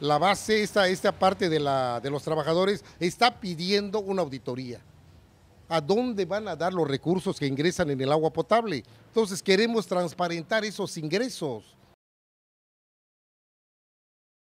La base, esta, esta parte de, la, de los trabajadores, está pidiendo una auditoría. ¿A dónde van a dar los recursos que ingresan en el agua potable? Entonces queremos transparentar esos ingresos.